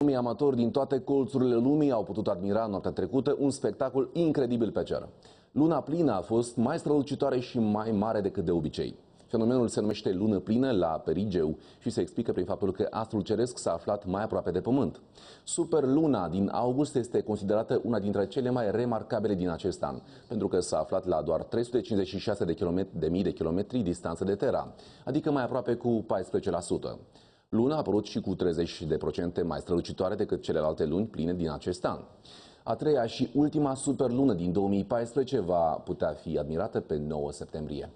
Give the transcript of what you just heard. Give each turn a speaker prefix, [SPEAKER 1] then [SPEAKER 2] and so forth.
[SPEAKER 1] Lumii amatori din toate colțurile lumii au putut admira noaptea trecută un spectacol incredibil pe cer. Luna plină a fost mai strălucitoare și mai mare decât de obicei. Fenomenul se numește lună plină la perigeu și se explică prin faptul că astrul ceresc s-a aflat mai aproape de Pământ. Superluna din august este considerată una dintre cele mai remarcabile din acest an, pentru că s-a aflat la doar 356 de, km, de mii de kilometri distanță de Terra, adică mai aproape cu 14%. Luna a apărut și cu 30% mai strălucitoare decât celelalte luni pline din acest an. A treia și ultima superlună din 2014 va putea fi admirată pe 9 septembrie.